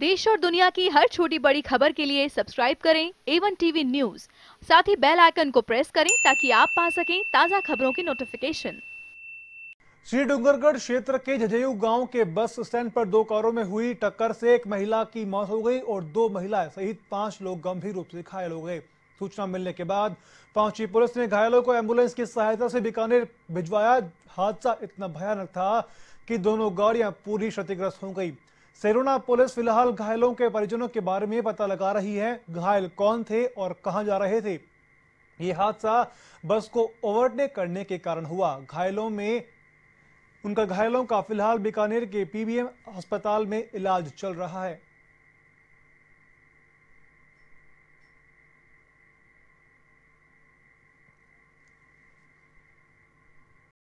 देश और दुनिया की हर छोटी बड़ी खबर के लिए सब्सक्राइब करें एवन टीवी न्यूज साथ ही बेल आइकन को प्रेस करें ताकि आप पा सकें ताज़ा खबरों की नोटिफिकेशन श्री डूंगरगढ़ क्षेत्र के झजयू गांव के बस स्टैंड पर दो कारों में हुई टक्कर से एक महिला की मौत हो गई और दो महिला सहित पांच लोग गंभीर रूप से घायल हो गए सूचना मिलने के बाद पहुंची पुलिस ने घायलों को एम्बुलेंस की सहायता से बीकानेर भिजवाया हादसा इतना भयानक था कि दोनों गाड़ियां पूरी क्षतिग्रस्त हो गई सेरोना पुलिस फिलहाल घायलों के परिजनों के बारे में पता लगा रही है घायल कौन थे और कहां जा रहे थे ये हादसा बस को ओवरटेक करने के कारण हुआ घायलों में उनका घायलों का फिलहाल बीकानेर के पीबीएम अस्पताल में इलाज चल रहा है